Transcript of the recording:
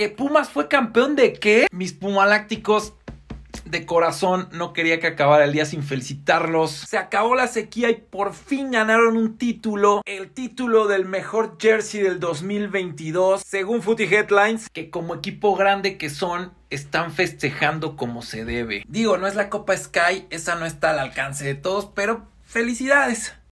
¿Que Pumas fue campeón de qué? Mis pumalácticos de corazón no quería que acabara el día sin felicitarlos. Se acabó la sequía y por fin ganaron un título, el título del mejor jersey del 2022, según Footy Headlines, que como equipo grande que son están festejando como se debe. Digo, no es la Copa Sky, esa no está al alcance de todos, pero felicidades.